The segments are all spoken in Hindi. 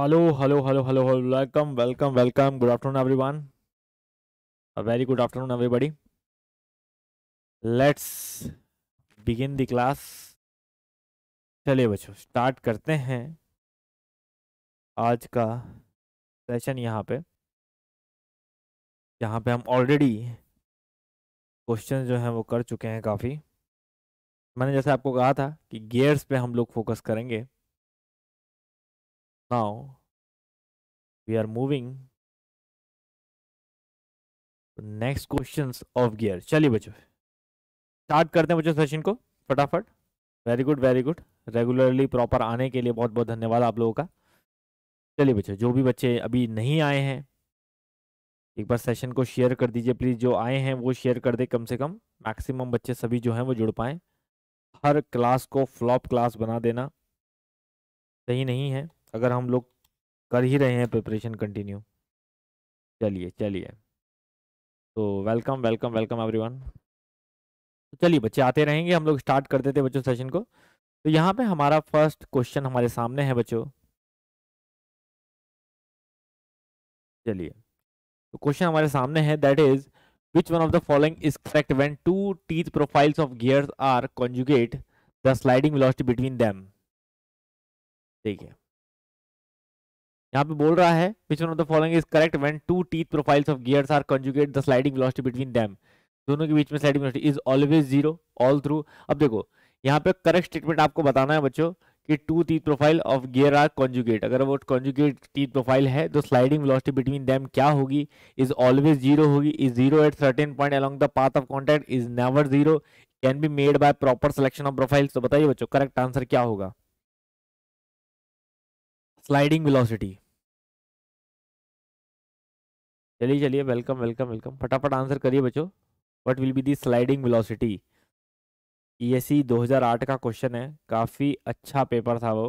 Hello hello hello hello hello welcome welcome welcome good afternoon everyone a very good afternoon everybody let's begin the class चलिए बच्चों स्टार्ट करते हैं आज का सेशन यहाँ पे यहाँ पे हम ऑलरेडी क्वेश्चन जो हैं वो कर चुके हैं काफ़ी मैंने जैसे आपको कहा था कि गियर्स पे हम लोग फोकस करेंगे now we are moving next question of gear चलिए बच्चों स्टार्ट करते हैं बच्चों सेशन को फटाफट very good very good regularly proper आने के लिए बहुत बहुत धन्यवाद आप लोगों का चलिए बच्चों जो भी बच्चे अभी नहीं आए हैं एक बार सेशन को शेयर कर दीजिए प्लीज़ जो आए हैं वो शेयर कर दे कम से कम मैक्सिमम बच्चे सभी जो हैं वो जुड़ पाएँ हर क्लास को फ्लॉप क्लास बना देना सही नहीं है अगर हम लोग कर ही रहे हैं प्रिपरेशन कंटिन्यू चलिए चलिए तो वेलकम वेलकम वेलकम एवरीवन तो चलिए बच्चे आते रहेंगे हम लोग स्टार्ट करते थे बच्चों सेशन को तो यहाँ पे हमारा फर्स्ट क्वेश्चन हमारे सामने है बच्चों चलिए तो क्वेश्चन हमारे सामने है that is which one of the following is correct when two teeth profiles of gears are conjugate the sliding velocity between them देखिए यहाँ पे बोल रहा है which one of the following is correct when two teeth profiles of gears are conjugate the sliding velocity between them दोनों के बीच में sliding velocity is always zero all through अब देखो यहाँ पे करेक्ट स्टेटमेंट आपको बताना है बच्चों कि two teeth profile of gear are conjugate अगर वो कॉन्जुगेट टीथ प्रोफाइल है तो स्लाइडिंग वेलोसिटी बिटवीन डैम क्या होगी इज ऑलवेज जीरो होगी is zero at certain point along the path of contact is never zero can be made by proper selection of profile तो बताइए बच्चों करेक्ट आंसर क्या होगा स्लाइडिंग वेलोसिटी चलिए चलिए वेलकम वेलकम वेलकम फटाफट आंसर करिए बच्चों what will be the sliding velocity ESC 2008 का क्वेश्चन है काफ़ी अच्छा पेपर था वो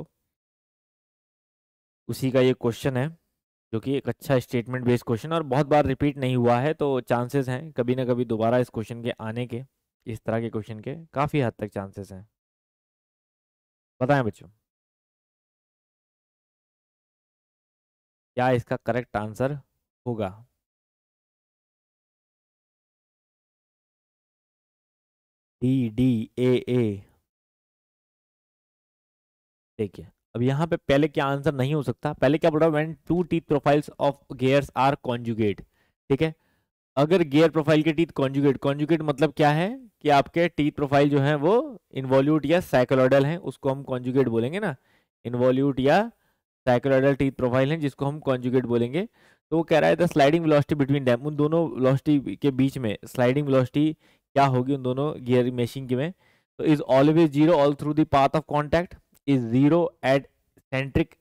उसी का ये क्वेश्चन है जो कि एक अच्छा स्टेटमेंट बेस्ड क्वेश्चन और बहुत बार रिपीट नहीं हुआ है तो चांसेस हैं कभी ना कभी दोबारा इस क्वेश्चन के आने के इस तरह के क्वेश्चन के काफ़ी हद तक चांसेस हैं बताएं बच्चों क्या इसका करेक्ट आंसर होगा डी डी ए ए देखिए अब यहां पे पहले क्या आंसर नहीं हो सकता पहले क्या बोल रहा है when two teeth profiles of gears are conjugate ठीक है अगर गेयर प्रोफाइल के टीथ कॉन्जुगेट कॉन्जुगेट मतलब क्या है कि आपके टीथ प्रोफाइल जो है वो इन्वॉल्यूट या साइकोलॉडल है उसको हम कॉन्जुगेट बोलेंगे ना इन्वॉल्यूट या साइकोलॉडल टीथ प्रोफाइल है जिसको हम कॉन्जुगेट बोलेंगे तो वो कह रहा है the sliding velocity between them उन दोनों वेलोसिटी के बीच में स्लाइडिंग वेलोसिटी क्या होगी उन दोनों गियर मेशिंग में तो is always zero all through the path of contact is zero at centric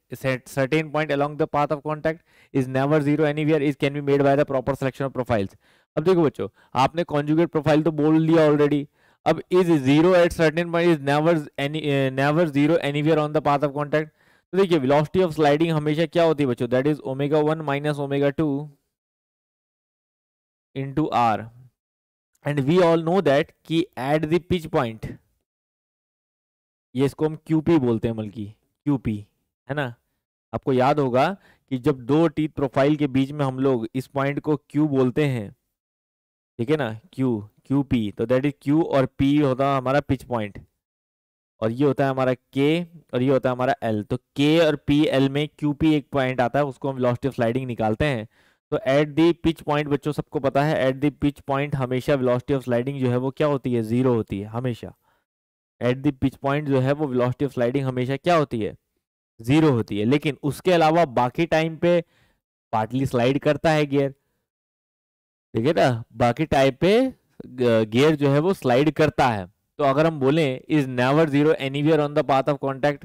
certain point along the path of contact is never zero anywhere is can be made by the proper selection of profiles अब देखो बच्चों आपने कॉन्जुगेट प्रोफाइल तो बोल लिया ऑलरेडी अब is zero at certain point is never any never zero anywhere on the path of contact तो देखिए वेलोसिटी ऑफ स्लाइडिंग हमेशा क्या होती है बच्चों that is omega one minus omega two into R and we all know that कि एट द पिच पॉइंट ये इसको हम क्यूपी बोलते हैं बल्कि क्यूपी है ना आपको याद होगा कि जब दो टीथ प्रोफाइल के बीच में हम लोग इस पॉइंट को क्यू बोलते हैं ठीक है ना क्यू क्यू पी तो दैट इज क्यू और पी होता हमारा पिच पॉइंट और ये होता है हमारा के और ये होता है हमारा एल तो के और पी एल में क्यू पी एक पॉइंट आता है उसको हम वेलोसिटी ऑफ स्लाइडिंग निकालते हैं तो एट दी पिच पॉइंट बच्चों सबको पता है एट दी पिच पॉइंट हमेशा वेलोसिटी ऑफ स्लाइडिंग जो है वो क्या होती है जीरो होती है हमेशा एट दी पिच पॉइंट जो है वो वेलोसिटी ऑफ स्लाइडिंग हमेशा क्या होती है जीरो होती है लेकिन उसके अलावा बाकी टाइम पे पार्टली स्लाइड करता है गियर ठीक है ना बाकी टाइम पे गियर जो है वो स्लाइड करता है तो अगर हम बोलें is never zero any on the path of contact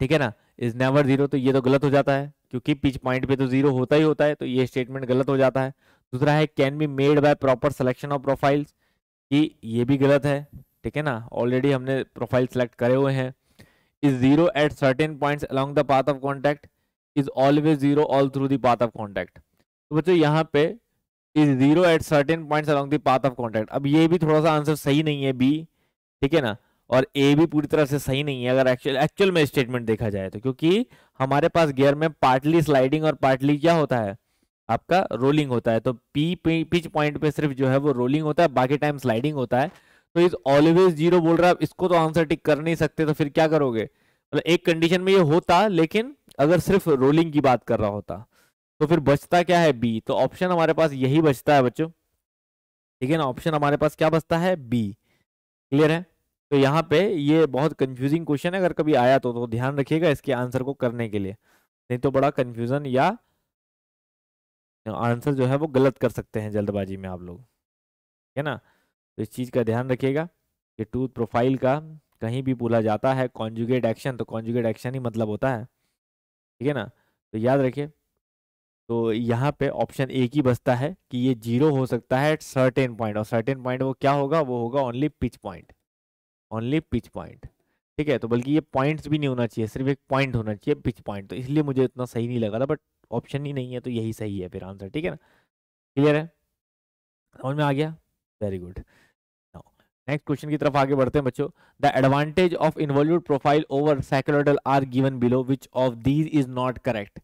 ठीक है ना इज नेवर जीरो तो ये तो गलत हो जाता है क्योंकि पिच पॉइंट पे तो जीरो होता ही होता है तो ये स्टेटमेंट गलत हो जाता है दूसरा है can be made by proper selection of profiles कि ये भी गलत है ठीक है ना ऑलरेडी हमने प्रोफाइल सेलेक्ट करे हुए हैं is zero at certain points along the path of contact is always zero all through the path of contact तो बच्चों यहाँ पे is zero at certain points along the path of contact अब ये भी थोड़ा सा आंसर सही नहीं है बी ठीक है ना और ए भी पूरी तरह से सही नहीं है अगर एक्चुअल एक्चुअल में स्टेटमेंट देखा जाए तो क्योंकि हमारे पास गियर में पार्टली स्लाइडिंग और पार्टली क्या होता है आपका रोलिंग होता है तो पी पिच पॉइंट पे सिर्फ जो है वो रोलिंग होता है बाकी टाइम स्लाइडिंग होता है तो इज ऑलवेज जीरो बोल रहा है इसको तो आंसर टिक कर नहीं सकते तो फिर क्या करोगे मतलब एक कंडीशन में ये होता लेकिन अगर सिर्फ रोलिंग की बात कर रहा होता तो फिर बचता क्या है बी तो ऑप्शन हमारे पास यही बचता है बच्चों ठीक है ना ऑप्शन हमारे पास क्या बचता है बी क्लियर है तो यहाँ पे ये बहुत कंफ्यूजिंग क्वेश्चन है अगर कभी आया तो, तो ध्यान रखिएगा इसके आंसर को करने के लिए नहीं तो बड़ा कंफ्यूजन या आंसर जो है वो गलत कर सकते हैं जल्दबाजी में आप लोग है ना तो इस चीज़ का ध्यान रखिएगा कि टूथ प्रोफाइल का कहीं भी बोला जाता है कॉन्जुगेट एक्शन तो कॉन्जुगेट एक्शन ही मतलब होता है ठीक है ना तो याद रखिए तो यहाँ पे ऑप्शन एक ही बचता है कि ये जीरो हो सकता है एट सर्टेन पॉइंट और सर्टेन पॉइंट वो क्या होगा वो होगा only pitch point only pitch point ठीक है तो बल्कि ये पॉइंट्स भी नहीं होना चाहिए सिर्फ एक पॉइंट होना चाहिए पिच पॉइंट तो इसलिए मुझे इतना सही नहीं लगा था बट ऑप्शन ही नहीं है तो यही सही है फिर आंसर ठीक है ना क्लियर है समझ में आ गया वेरी गुड नेक्स्ट क्वेश्चन की तरफ आगे बढ़ते हैं बच्चों the advantage of involute profile over cycloidal are given below which of these is not correct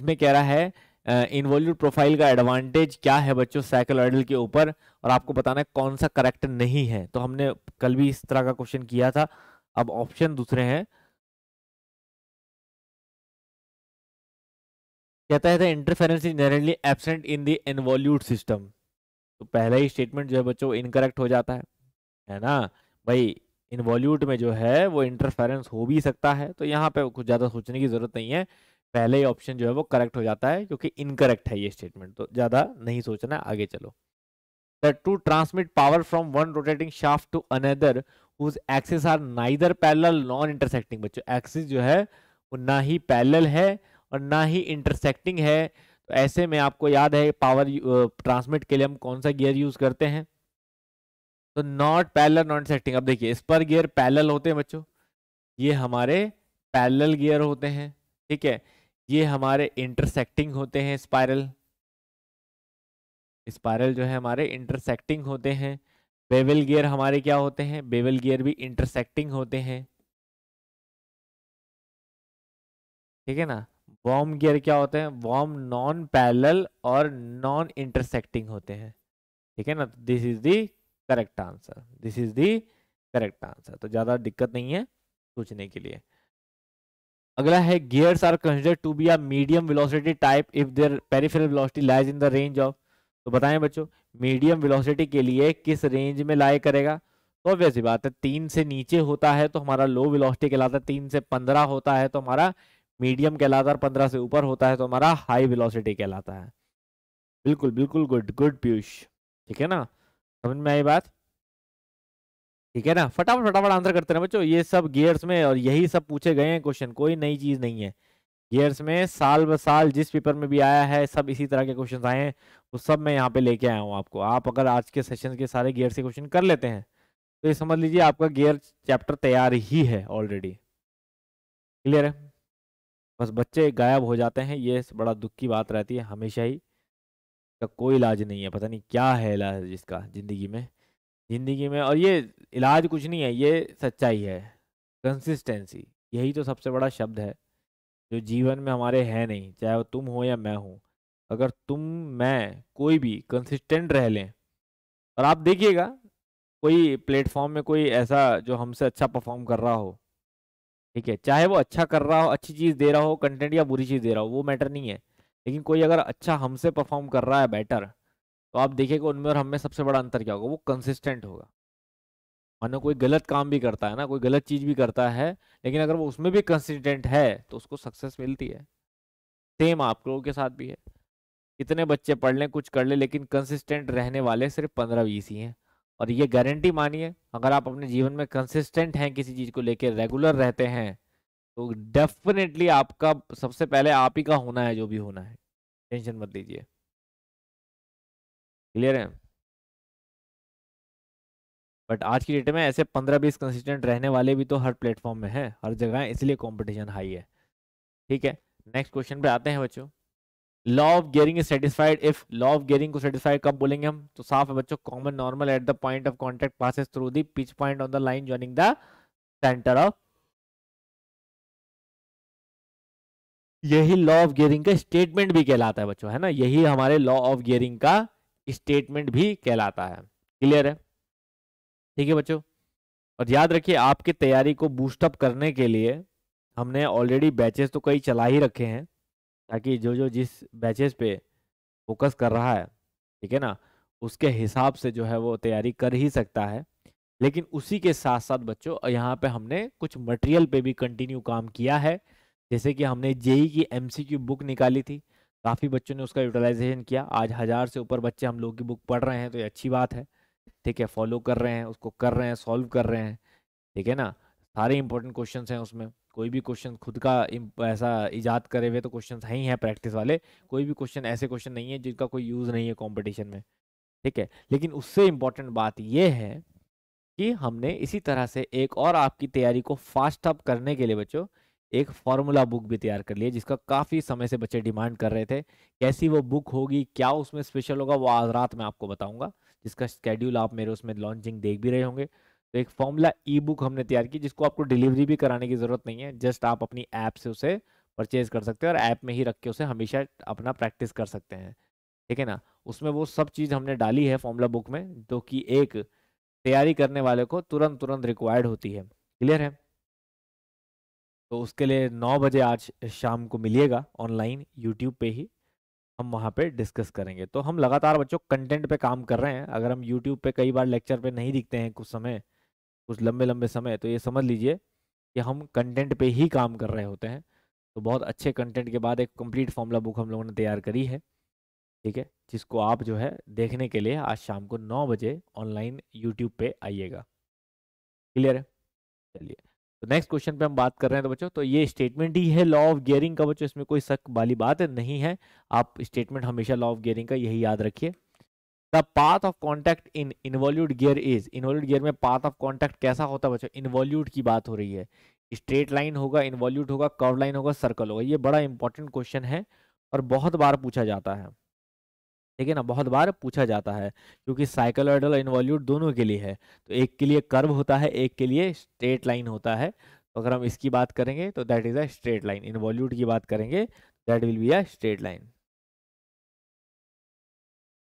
इसमें कह रहा है इन्वोल्यूट प्रोफाइल का एडवांटेज क्या है बच्चों साइकोलॉइडल के ऊपर और आपको बताना है कौन सा करेक्ट नहीं है तो हमने कल भी इस तरह का क्वेश्चन किया था अब ऑप्शन दूसरे हैं कहता है था interference is generally absent in the involute system तो पहला ही स्टेटमेंट जो है बच्चों इनकरेक्ट हो जाता है है ना भाई इन्वोल्यूट में जो है वो इंटरफेरेंस हो भी सकता है तो यहाँ पे कुछ ज़्यादा सोचने की ज़रूरत नहीं है पहले ही ऑप्शन जो है वो करेक्ट हो जाता है क्योंकि इनकरेक्ट है ये स्टेटमेंट तो ज़्यादा नहीं सोचना आगे चलो to transmit power from one rotating shaft to another whose are neither parallel non intersecting बच्चों एक्सिस जो है वो ना ही पैरेलल है और ना ही इंटरसेक्टिंग है तो ऐसे में आपको याद है पावर ट्रांसमिट के लिए हम कौन सा गियर यूज़ करते हैं तो नॉट पैरेलल नॉन इंटरसेक्टिंग अब देखिए स्पर गियर पैरेलल होते हैं बच्चों ये हमारे पैरेलल गियर होते हैं ठीक है ये हमारे इंटरसेक्टिंग होते हैं स्पायरल स्पायरल जो है हमारे इंटरसेक्टिंग होते हैं बेवल गियर हमारे क्या होते हैं बेवल गियर भी इंटरसेक्टिंग होते हैं ठीक है ना वॉम गियर क्या होते हैं वॉम नॉन पैरल और नॉन इंटरसेक्टिंग होते हैं ठीक है ना this is the correct answer this is the correct answer तो, तो ज़्यादा दिक्कत नहीं है सोचने के लिए अगला है gears are consider to be a medium velocity type if their peripheral velocity lies in the range of तो बताएं बच्चों मीडियम वेलोसिटी के लिए किस रेंज में लाए करेगा तो ऑब्वियस बात है तीन से नीचे होता है तो हमारा लो वेलोसिटी कहलाता है तीन से पंद्रह होता है तो हमारा मीडियम कहलाता है पंद्रह से ऊपर होता है तो हमारा हाई वेलोसिटी कहलाता है बिल्कुल बिल्कुल गुड गुड पीयूष ठीक है ना समझ में आई बात ठीक है ना फटाफट फटाफट आंसर करते रहे बच्चों ये सब गियर्स में और यही सब पूछे गए हैं क्वेश्चन कोई नई चीज़ नहीं है गियर्स में साल ब साल जिस पेपर में भी आया है सब इसी तरह के क्वेश्चन आए हैं वो सब मैं यहाँ पे लेके आया हूँ आपको आप अगर आज के सेशन के सारे गियर्स के क्वेश्चन कर लेते हैं तो ये समझ लीजिए आपका गियर चैप्टर तैयार ही है ऑलरेडी क्लियर है बस बच्चे गायब हो जाते हैं ये बड़ा दुख की बात रहती है हमेशा ही का कोई इलाज नहीं है पता नहीं क्या है इलाज इसका ज़िंदगी में ज़िंदगी में और ये इलाज कुछ नहीं है ये सच्चाई है कंसिस्टेंसी यही तो सबसे बड़ा शब्द है जो जीवन में हमारे है नहीं चाहे वो तुम हो या मैं हूँ अगर तुम मैं कोई भी कंसिस्टेंट रह लें और आप देखिएगा कोई प्लेटफॉर्म में कोई ऐसा जो हमसे अच्छा परफॉर्म कर रहा हो ठीक है चाहे वो अच्छा कर रहा हो अच्छी चीज़ दे रहा हो कंटेंट या बुरी चीज़ दे रहा हो वो मैटर नहीं है लेकिन कोई अगर अच्छा हमसे परफॉर्म कर रहा है बेटर तो आप देखिएगा उनमें और हमें सबसे बड़ा अंतर क्या होगा वो कंसिस्टेंट होगा मानो कोई गलत काम भी करता है ना कोई गलत चीज़ भी करता है लेकिन अगर वो उसमें भी कंसिस्टेंट है तो उसको सक्सेस मिलती है सेम आप लोगों के साथ भी है कितने बच्चे पढ़ लें कुछ कर लें लेकिन कंसिस्टेंट रहने वाले सिर्फ पंद्रह बीस ही हैं और ये गारंटी मानिए अगर आप अपने जीवन में कंसिस्टेंट हैं किसी चीज़ को लेकर रेगुलर रहते हैं तो डेफिनेटली आपका सबसे पहले आप ही का होना है जो भी होना है टेंशन मत लीजिए क्लियर है बट आज की डेट में ऐसे पंद्रह बीस कंसिस्टेंट रहने वाले भी तो हर प्लेटफॉर्म में है हर जगह है इसलिए कॉम्पिटिशन हाई है ठीक है नेक्स्ट क्वेश्चन पे आते हैं बच्चों law of gearing is satisfied if law of gearing को सेटिस्फाई कब बोलेंगे हम तो साफ है बच्चों common normal at the point of contact passes through the pitch point on the line joining the centre of यही लॉ ऑफ गेयरिंग का स्टेटमेंट भी कहलाता है बच्चों है ना यही हमारे लॉ ऑफ गेयरिंग का स्टेटमेंट भी कहलाता है क्लियर है ठीक है बच्चों और याद रखिए आपकी तैयारी को बूस्टअप करने के लिए हमने ऑलरेडी बैचेस तो कई चला ही रखे हैं ताकि जो जो जिस बैचेस पे फोकस कर रहा है ठीक है ना उसके हिसाब से जो है वो तैयारी कर ही सकता है लेकिन उसी के साथ साथ बच्चों यहाँ पे हमने कुछ मटेरियल पे भी कंटिन्यू काम किया है जैसे कि हमने जेई की एमसीक्यू बुक निकाली थी काफ़ी बच्चों ने उसका यूटिलाइजेशन किया आज हज़ार से ऊपर बच्चे हम लोग की बुक पढ़ रहे हैं तो ये अच्छी बात है ठीक है फॉलो कर रहे हैं उसको कर रहे हैं सॉल्व कर रहे हैं ठीक है ना सारे इंपॉर्टेंट क्वेश्चन हैं उसमें कोई भी क्वेश्चन खुद का ऐसा ईजाद करे हुए तो क्वेश्चन है ही हैं प्रैक्टिस वाले कोई भी क्वेश्चन ऐसे क्वेश्चन नहीं है जिनका कोई यूज़ नहीं है कॉम्पिटिशन में ठीक है लेकिन उससे इम्पॉर्टेंट बात यह है कि हमने इसी तरह से एक और आपकी तैयारी को फास्ट अप करने के लिए बच्चों एक फॉर्मूला बुक भी तैयार कर लिए जिसका काफ़ी समय से बच्चे डिमांड कर रहे थे कैसी वो बुक होगी क्या उसमें स्पेशल होगा वो आज रात मैं आपको बताऊंगा जिसका स्केड्यूल आप मेरे उसमें लॉन्चिंग देख भी रहे होंगे तो एक फॉर्मूला ई बुक हमने तैयार की जिसको आपको डिलीवरी भी कराने की ज़रूरत नहीं है जस्ट आप अपनी ऐप से उसे परचेज कर सकते हैं और ऐप में ही रख के उसे हमेशा अपना प्रैक्टिस कर सकते हैं ठीक है ना उसमें वो सब चीज़ हमने डाली है फॉर्मूला बुक में जो कि एक तैयारी करने वाले को तुरंत तुरंत रिक्वायर्ड होती है क्लियर है तो उसके लिए नौ बजे आज शाम को मिलिएगा ऑनलाइन यूट्यूब पे ही हम वहाँ पे डिस्कस करेंगे तो हम लगातार बच्चों कंटेंट पे काम कर रहे हैं अगर हम यूट्यूब पे कई बार लेक्चर पे नहीं दिखते हैं कुछ समय कुछ लंबे लंबे समय तो ये समझ लीजिए कि हम कंटेंट पे ही काम कर रहे होते हैं तो बहुत अच्छे कंटेंट के बाद एक कंप्लीट फॉर्मूला बुक हम लोगों ने तैयार करी है ठीक है जिसको आप जो है देखने के लिए आज शाम को नौ बजे ऑनलाइन यूट्यूब पर आइएगा क्लियर है चलिए तो नेक्स्ट क्वेश्चन पे हम बात कर रहे हैं तो बच्चों तो ये स्टेटमेंट ही है लॉ ऑफ गियरिंग का बच्चों इसमें कोई शक वाली बात है नहीं है आप स्टेटमेंट हमेशा लॉ ऑफ गियरिंग का यही याद रखिए the path of contact in involute gear is involute gear में पाथ ऑफ कॉन्टैक्ट कैसा होता है बच्चों इन्वॉल्यूड की बात हो रही है स्ट्रेट लाइन होगा इन्वॉल्यूड होगा कर्व लाइन होगा सर्कल होगा ये बड़ा इंपॉर्टेंट क्वेश्चन है और बहुत बार पूछा जाता है ठीक है ना बहुत बार पूछा जाता है क्योंकि साइकोलॉइडल और इन्वॉल्यूट दोनों के लिए है तो एक के लिए कर्व होता है एक के लिए स्ट्रेट लाइन होता है तो अगर हम इसकी बात करेंगे तो that is a straight line involute की बात करेंगे that will be a straight line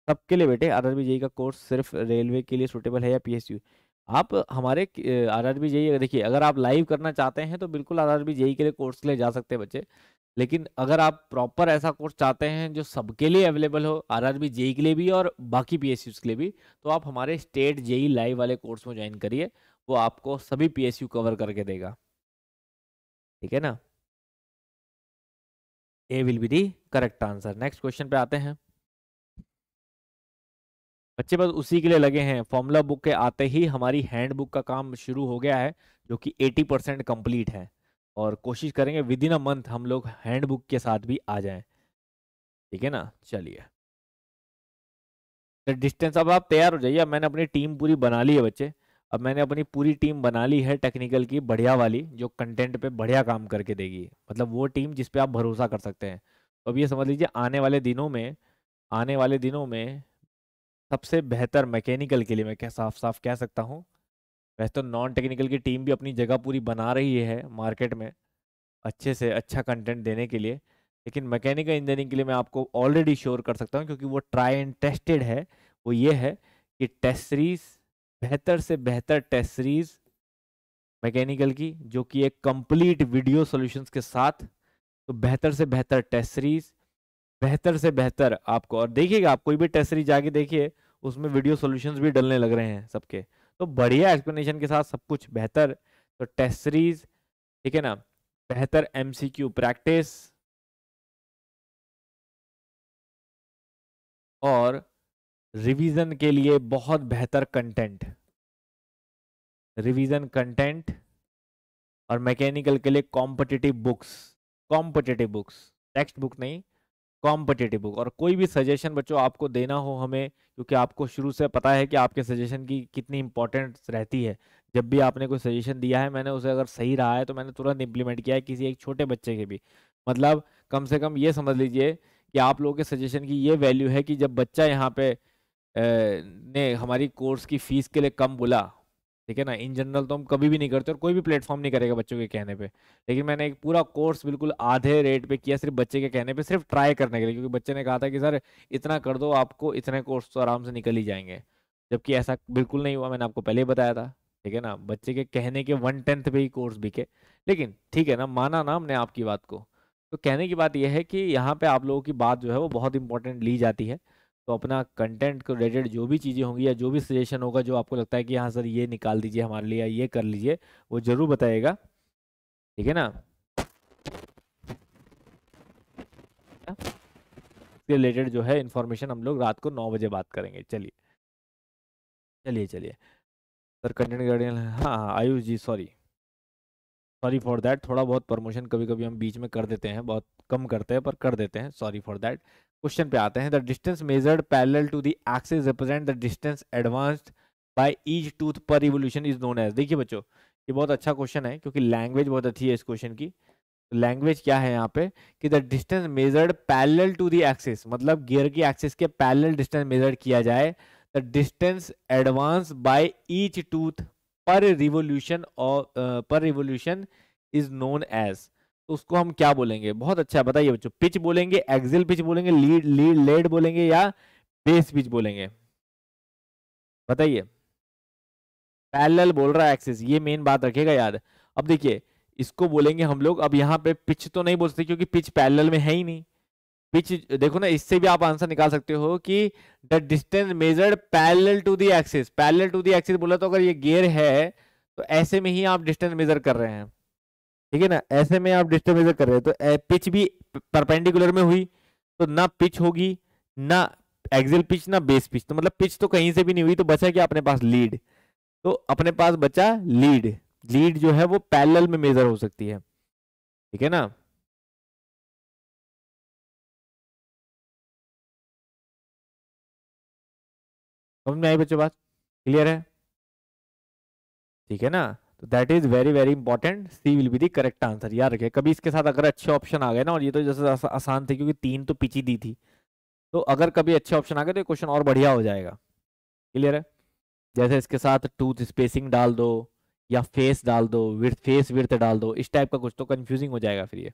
सबके लिए बेटे आर आर का कोर्स सिर्फ रेलवे के लिए सुटेबल है या पीएसयू आप हमारे आर आर देखिए अगर आप लाइव करना चाहते हैं तो बिल्कुल आर आर के लिए कोर्स के लिए जा सकते हैं बच्चे लेकिन अगर आप प्रॉपर ऐसा कोर्स चाहते हैं जो सबके लिए अवेलेबल हो आर आरआरबी जेई के लिए भी और बाकी पीएसयू के लिए भी तो आप हमारे स्टेट जेई लाइव वाले कोर्स में ज्वाइन करिए वो आपको सभी पीएसयू कवर करके देगा ठीक है ना A will be the correct answer next question पे आते हैं बच्चे बस उसी के लिए लगे हैं फॉर्मूला बुक के आते ही हमारी हैंड बुक का काम शुरू हो गया है जो कि 80 परसेंट कम्प्लीट है और कोशिश करेंगे विद इन अ मंथ हम लोग हैंडबुक के साथ भी आ जाएं ठीक है ना चलिए तो डिस्टेंस अब आप तैयार हो जाइए मैंने अपनी टीम पूरी बना ली है बच्चे अब मैंने अपनी पूरी टीम बना ली है टेक्निकल की बढ़िया वाली जो कंटेंट पे बढ़िया काम करके देगी मतलब वो टीम जिस पे आप भरोसा कर सकते हैं तो अब ये समझ लीजिए आने वाले दिनों में आने वाले दिनों में सबसे बेहतर मैकेनिकल के लिए मैं क्या साफ साफ कह सकता हूँ वैसे तो नॉन टेक्निकल की टीम भी अपनी जगह पूरी बना रही है मार्केट में अच्छे से अच्छा कंटेंट देने के लिए लेकिन मैकेनिकल इंजीनियरिंग के लिए मैं आपको ऑलरेडी श्योर कर सकता हूँ क्योंकि वो ट्राई एंड टेस्टेड है वो ये है कि टेस्ट सीरीज बेहतर से बेहतर टेस्ट सीरीज मैकेनिकल की जो कि एक कंप्लीट वीडियो सॉल्यूशंस के साथ तो बेहतर से बेहतर टेस्ट सीरीज बेहतर से बेहतर आपको और देखिएगा आप कोई भी टेस्ट सीरीज जाके देखिए उसमें वीडियो सॉल्यूशंस भी डलने लग रहे हैं सबके तो बढ़िया एक्सप्लेनेशन के साथ सब कुछ बेहतर तो टेस्ट सीरीज ठीक है ना बेहतर एमसीक्यू प्रैक्टिस और रिवीजन के लिए बहुत बेहतर कंटेंट रिवीजन कंटेंट और मैकेनिकल के लिए competitive books competitive books text book नहीं कॉम्पिटेटिव बुक और कोई भी सजेशन बच्चों आपको देना हो हमें क्योंकि आपको शुरू से पता है कि आपके सजेशन की कितनी इंपॉर्टेंस रहती है जब भी आपने कोई सजेशन दिया है मैंने उसे अगर सही रहा है तो मैंने तुरंत इम्प्लीमेंट किया है किसी एक छोटे बच्चे के भी मतलब कम से कम ये समझ लीजिए कि आप लोगों के सजेशन की ये वैल्यू है कि जब बच्चा यहाँ पे ए, ने हमारी कोर्स की फ़ीस के लिए कम बोला ठीक है ना इन जनरल तो हम कभी भी नहीं करते और कोई भी प्लेटफॉर्म नहीं करेगा बच्चों के कहने पे लेकिन मैंने एक पूरा कोर्स बिल्कुल आधे रेट पे किया सिर्फ बच्चे के कहने पे सिर्फ ट्राई करने के लिए क्योंकि बच्चे ने कहा था कि सर इतना कर दो आपको इतने कोर्स तो आराम से निकल ही जाएंगे जबकि ऐसा बिल्कुल नहीं हुआ मैंने आपको पहले ही बताया था ठीक है ना बच्चे के कहने के वन टेंथ पे ही कोर्स बिके लेकिन ठीक है ना माना ना हमने आपकी बात को तो कहने की बात यह है कि यहाँ पे आप लोगों की बात जो है वो बहुत इंपॉर्टेंट ली जाती है तो अपना कंटेंट को रिलेटेड जो भी चीज़ें होंगी या जो भी सजेशन होगा जो आपको लगता है कि हाँ सर ये निकाल दीजिए हमारे लिए ये कर लीजिए वो ज़रूर बताएगा ठीक है ना इसके रिलेटेड जो है इन्फॉर्मेशन हम लोग रात को नौ बजे बात करेंगे चलिए चलिए चलिए सर कंटेंट गार्डियन हाँ हाँ Ayush ji sorry sorry for that थोड़ा बहुत प्रमोशन कभी कभी हम बीच में कर देते हैं बहुत कम करते हैं पर कर देते हैं सॉरी फॉर दैट क्वेश्चन पे आते हैं the distance measured parallel to the axis represent the distance advanced by each tooth per revolution is known as देखिए बच्चों ये बहुत अच्छा क्वेश्चन है क्योंकि लैंग्वेज बहुत अच्छी है इस क्वेश्चन की तो लैंग्वेज क्या है यहाँ पे कि the distance measured parallel to the axis मतलब गियर की एक्सिस के पैरेलल डिस्टेंस मेजर किया जाए the distance advance by each tooth per revolution और per revolution is known as तो उसको हम क्या बोलेंगे बहुत अच्छा बताइए बच्चों पिच बोलेंगे एक्सिल पिच बोलेंगे लीड लीड लेड बोलेंगे या बेस पिच बोलेंगे बताइए पैरेलल बोल रहा है एक्सिस ये मेन बात रखेगा याद अब देखिए इसको बोलेंगे हम लोग अब यहाँ पे पिच तो नहीं बोल सकते क्योंकि पिच पैरेलल में है ही नहीं पिच देखो ना इससे भी आप आंसर निकाल सकते हो कि the distance measured parallel to the axis parallel to the axis बोला तो अगर ये गेयर है तो ऐसे में ही आप डिस्टेंस मेजर कर रहे हैं ठीक है ना ऐसे में आप डिस्टर्बेंस कर रहे हो तो पिच भी परपेंडिकुलर में हुई तो ना पिच होगी ना एक्सल पिच ना बेस पिच तो मतलब पिच तो कहीं से भी नहीं हुई तो बचा क्या अपने पास लीड तो अपने पास बचा लीड लीड जो है वो पैरेलल में मेजर हो सकती है ठीक है ना समझ में आई बच्चों बात क्लियर है ठीक है ना तो that is very very important C will be the correct answer याद रखे कभी इसके साथ अगर अच्छे ऑप्शन आ गए ना और ये तो जैसे आसान थे क्योंकि तीन तो पीछे दी थी तो अगर कभी अच्छे ऑप्शन आ गए तो क्वेश्चन और बढ़िया हो जाएगा क्लियर है जैसे इसके साथ टूथ स्पेसिंग डाल दो या फेस डाल दो विर्थ फेस विर्थ डाल दो इस टाइप का कुछ तो कन्फ्यूजिंग हो जाएगा फिर ये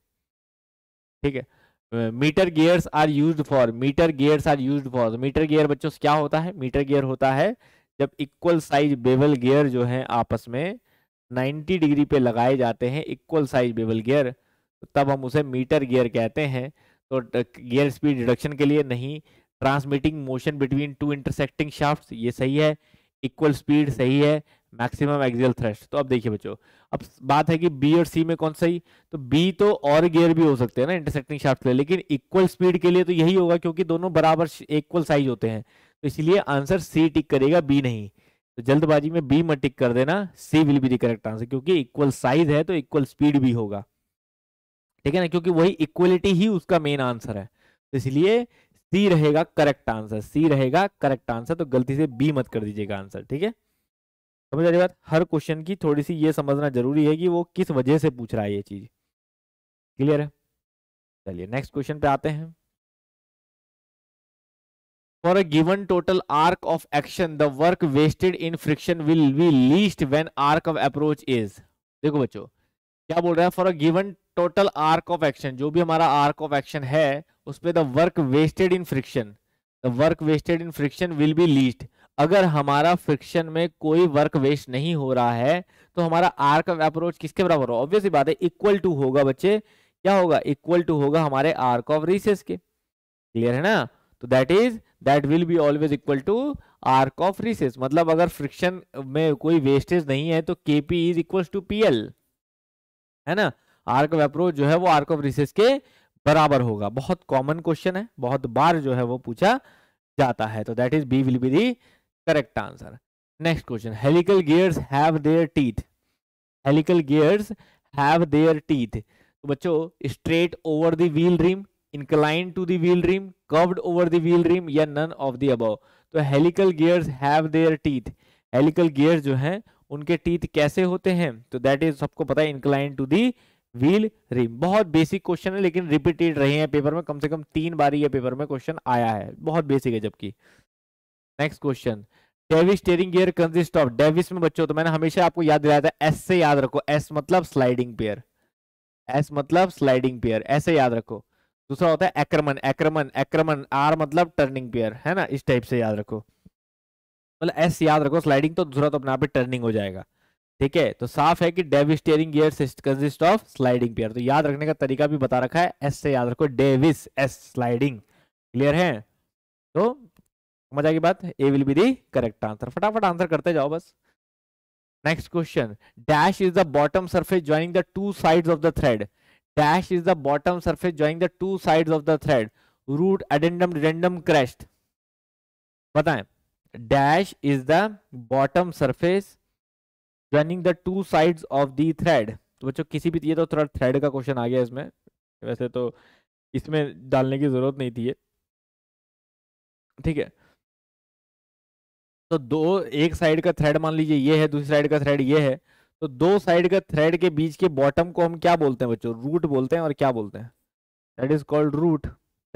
ठीक है mitre gears are used for mitre gears are used for mitre gear बच्चों क्या होता है मीटर गियर होता है जब इक्वल साइज बेवल गियर जो है आपस में 90 डिग्री पे लगाए जाते हैं इक्वल साइज बेबल गियर तो तब हम उसे मीटर गियर कहते हैं तो गियर स्पीड रिडक्शन के लिए नहीं transmitting motion between two intersecting shaft ये सही है इक्वल स्पीड सही है मैक्सिमम एक्सियल थ्रस्ट तो अब देखिए बच्चों अब बात है कि बी और सी में कौन सही तो बी तो और गियर भी हो सकते हैं ना इंटरसेक्टिंग शाफ्ट के लिए लेकिन इक्वल स्पीड के लिए तो यही होगा क्योंकि दोनों बराबर इक्वल साइज होते हैं तो इसलिए आंसर सी टिक करेगा बी नहीं तो जल्दबाजी में बी में टिक कर देना C will be the correct answer क्योंकि इक्वल साइज है तो इक्वल स्पीड भी होगा ठीक है ना क्योंकि वही इक्वलिटी ही उसका मेन आंसर है तो इसलिए सी रहेगा करेक्ट आंसर सी रहेगा करेक्ट आंसर तो गलती से बी मत कर दीजिएगा आंसर ठीक है समझ आ रही बात हर क्वेश्चन की थोड़ी सी ये समझना जरूरी है कि वो किस वजह से पूछ रहा है ये चीज क्लियर है चलिए नेक्स्ट क्वेश्चन पे आते हैं for a given total arc of action the work wasted in friction will be least when arc of approach is देखो बच्चों क्या बोल रहा है for a given total arc of action जो भी हमारा आर्क ऑफ एक्शन है उस पर the work wasted in friction the work wasted in friction will be least अगर हमारा फ्रिक्शन में कोई वर्क वेस्ट नहीं हो रहा है तो हमारा आर्क ऑफ अप्रोच किसके बराबर हो ऑब्वियसली बात है इक्वल टू होगा बच्चे क्या होगा इक्वल टू होगा हमारे आर्क ऑफ रिसेस के क्लियर है ना तो that is that will be always equal to arc of recess मतलब अगर फ्रिक्शन में कोई वेस्टेज नहीं है तो K P is equal to P L है ना आर्क ऑफ अप्रोच जो है वो आर्क ऑफ रिसेस के बराबर होगा बहुत कॉमन क्वेश्चन है बहुत बार जो है वो पूछा जाता है तो that is B will be the correct answer next question helical gears have their teeth helical gears have their teeth तो बच्चों straight over the wheel rim inclined to the wheel rim rim over the wheel rim या नन ऑफ दी above तो helical gears have their teeth helical gears जो हैं उनके टीथ कैसे होते हैं तो दैट इज सबको पता है incline to the wheel rim बहुत बेसिक क्वेश्चन है लेकिन रिपीटेड रहे हैं पेपर में कम से कम तीन बार ये पेपर में क्वेश्चन आया है बहुत बेसिक है जबकि next question Davis steering gear consist of Davis में बच्चों तो मैंने हमेशा आपको याद दिलाया था एस से याद रखो एस मतलब स्लाइडिंग पेयर एस मतलब स्लाइडिंग पेयर ऐसे याद रखो दूसरा होता है एक्रमन एक्रमन एक्रमन आर मतलब टर्निंग पेयर है ना इस टाइप से याद रखो मतलब एस याद रखो स्लाइडिंग तो दूसरा तो अपने आप टर्निंग हो जाएगा ठीक है तो साफ है कि Davis steering gear consist of sliding pair तो याद रखने का तरीका भी बता रखा है एस से याद रखो डेविस एस स्लाइडिंग क्लियर है तो मजा की बात A will be the correct answer फटाफट आंसर करते जाओ बस next question dash is the bottom surface joining the two sides of the thread Dash is the bottom surface joining the two sides of the thread. Root addendum random crest. बताएं dash is the bottom surface joining the two sides of the thread तो बच्चों किसी भी ये तो थोड़ा थ्रेड का क्वेश्चन आ गया इसमें वैसे तो इसमें डालने की जरूरत नहीं थी ठीक है तो दो एक साइड का थ्रेड मान लीजिए ये है दूसरी साइड का थ्रेड ये है तो दो साइड का थ्रेड के बीच के बॉटम को हम क्या बोलते हैं बच्चों रूट बोलते हैं और क्या बोलते हैं that is called root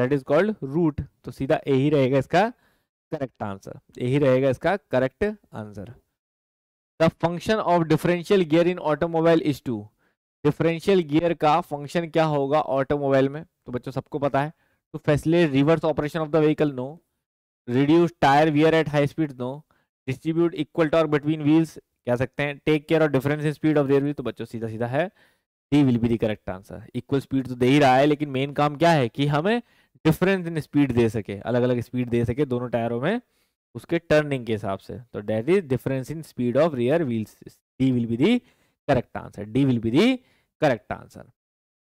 that is called root तो सीधा यही रहेगा इसका करेक्ट आंसर यही रहेगा इसका correct answer the function of differential gear in automobile is to differential gear का फंक्शन क्या होगा ऑटोमोबाइल में तो बच्चों सबको पता है to facilitate reverse operation of the vehicle no reduce tyre wear at high speed no distribute equal torque between wheels कह सकते हैं टेक केयर और difference in speed of their view तो बच्चों सीधा सीधा है D will be the correct answer equal speed तो दे ही रहा है लेकिन मेन काम क्या है कि हमें डिफरेंस इन स्पीड दे सके अलग अलग स्पीड दे सके दोनों टायरों में उसके टर्निंग के हिसाब से तो that is difference in speed of rear wheels D will be the correct answer D will be the correct answer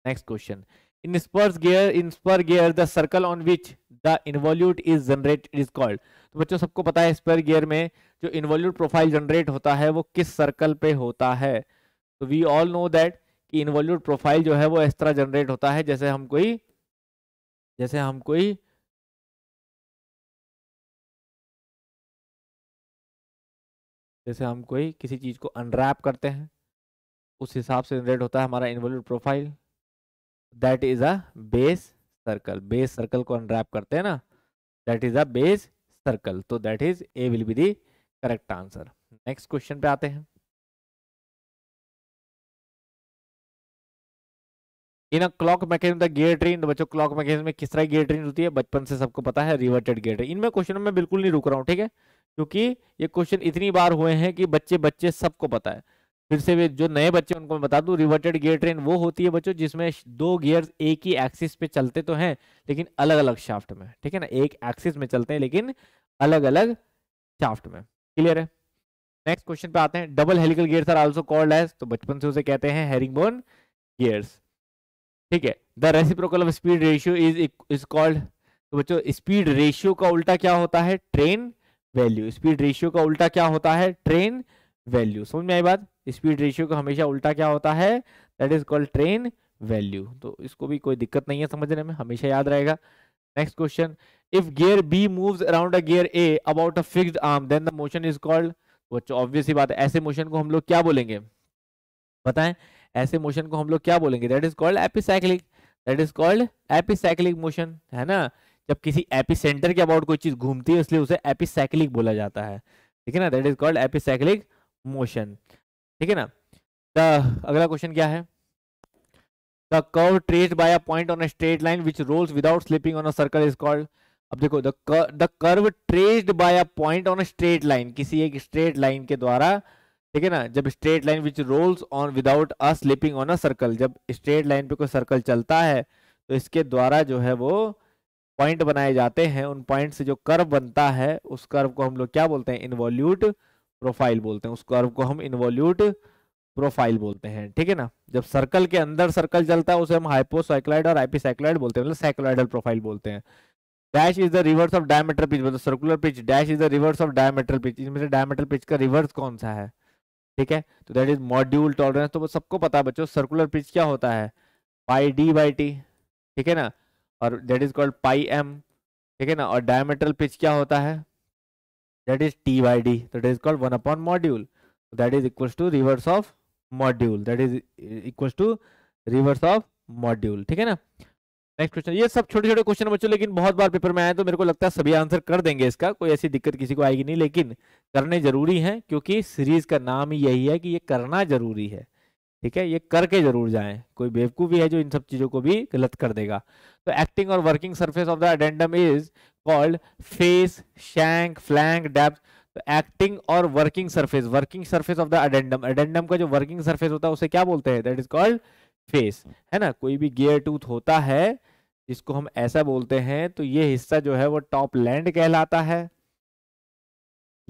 next question in spurs gear in spur gear the circle on which the involute is generate is called तो बच्चों सबको पता है स्पर गियर में जो इन्वॉल्यूट प्रोफाइल जनरेट होता है वो किस सर्कल पे होता है तो वी ऑल नो दैट कि इन्वॉल्यूट प्रोफाइल जो है वो इस तरह जनरेट होता है जैसे हम कोई जैसे हम कोई जैसे हम कोई किसी चीज़ को अनरैप करते हैं उस हिसाब से जनरेट होता है हमारा involute profile that is a base circle base circle को अनरैप करते हैं ना that is a base circle तो that is A will be the correct answer next question पे आते हैं in a clock mechanism the gear train तो बच्चों क्लॉक मैकेनिज्म में किस तरह गियर ट्रेन होती है बचपन से सबको पता है रिवर्टेड गियर ट्रेन इनमें क्वेश्चन में बिल्कुल नहीं रुक रहा हूं ठीक है क्योंकि ये क्वेश्चन इतनी बार हुए हैं कि बच्चे बच्चे सबको पता है फिर से भी जो नए बच्चे उनको मैं बता दूं रिवर्टेड गियर ट्रेन वो होती है बच्चों जिसमें दो गियर एक ही एक्सिस पे चलते तो हैं लेकिन अलग अलग शाफ्ट में ठीक है ना एक एक्सिस में चलते हैं लेकिन अलग अलग शाफ्ट में क्लियर है नेक्स्ट क्वेश्चन पे आते हैं double helical gears are also called as तो बचपन से उसे कहते हैं बोन गियर्स ठीक है the reciprocal of speed ratio is is called तो बच्चों स्पीड रेशियो का उल्टा क्या होता है ट्रेन वैल्यू स्पीड रेशियो का उल्टा क्या होता है ट्रेन वैल्यू समझ में आई बात स्पीड रेशियो का हमेशा उल्टा क्या होता है that is called train value तो इसको भी कोई दिक्कत नहीं है समझने में हमेशा याद रहेगा next question if gear B moves around a gear A about a fixed arm then the motion is called बच्चों ही बात है ऐसे मोशन को हम लोग क्या बोलेंगे बताएं ऐसे मोशन को हम लोग क्या बोलेंगे that is called epicyclic that is called epicyclic motion है ना जब किसी एपिसेंटर के अबाउट कोई चीज घूमती है इसलिए उसे एपिसाइक्लिक बोला जाता है ठीक है ना that is called epicyclic motion ठीक है ना द अगला क्वेश्चन क्या है the curve trace by a point on a straight line which rolls without slipping on a circle is called अब देखो the curve traced by a point on a straight line किसी एक स्ट्रेट लाइन के द्वारा ठीक है ना जब straight line which rolls on without a slipping on a circle जब स्ट्रेट लाइन पे कोई सर्कल चलता है तो इसके द्वारा जो है वो पॉइंट बनाए जाते हैं उन पॉइंट से जो कर्व बनता है उस कर्व को हम लोग क्या बोलते हैं इनवॉल्यूट प्रोफाइल बोलते हैं उस कर्व को हम इन्वोल्यूट प्रोफाइल बोलते हैं ठीक है ना जब सर्कल के अंदर सर्कल चलता है उसे हम हाइपोसाइक्लाइड और आईपीसाइक्लाइड बोलते हैं मतलब साइक्लाइडल प्रोफाइल बोलते हैं dash is the reverse of diameter pitch मतलब circular pitch dash is the reverse of diameter pitch इसमें से डायमीटर पिच का रिवर्स कौन सा है ठीक है तो दैट इज मॉड्यूल टॉलरेंस तो सबको पता है बच्चों सर्कुलर पिच क्या होता है पाई डी बाई टी ठीक है ना और that is called pi M ठीक है ना और डायमीटर पिच क्या होता है that is T by D. That is called 1 upon module. That is equals to reverse of module. That is equals to reverse of module. ठीक है ना नेक्स्ट क्वेश्चन ये सब छोटे छोटे क्वेश्चन बच्चों लेकिन बहुत बार पेपर में आए तो मेरे को लगता है सभी आंसर कर देंगे इसका कोई ऐसी दिक्कत किसी को आएगी नहीं लेकिन करने जरूरी है क्योंकि सीरीज का नाम ही यही है कि ये करना जरूरी है ठीक है ये करके जरूर जाएं कोई बेवकूफ़ भी है जो इन सब चीज़ों को भी गलत कर देगा तो एक्टिंग और working surface of the addendum is called face shank flank depth तो एक्टिंग और working surface working surface of the addendum addendum का जो वर्किंग सरफेस होता है उसे क्या बोलते हैं दैट इज कॉल्ड फेस है ना कोई भी गियर टूथ होता है जिसको हम ऐसा बोलते हैं तो ये हिस्सा जो है वो टॉप लैंड कहलाता है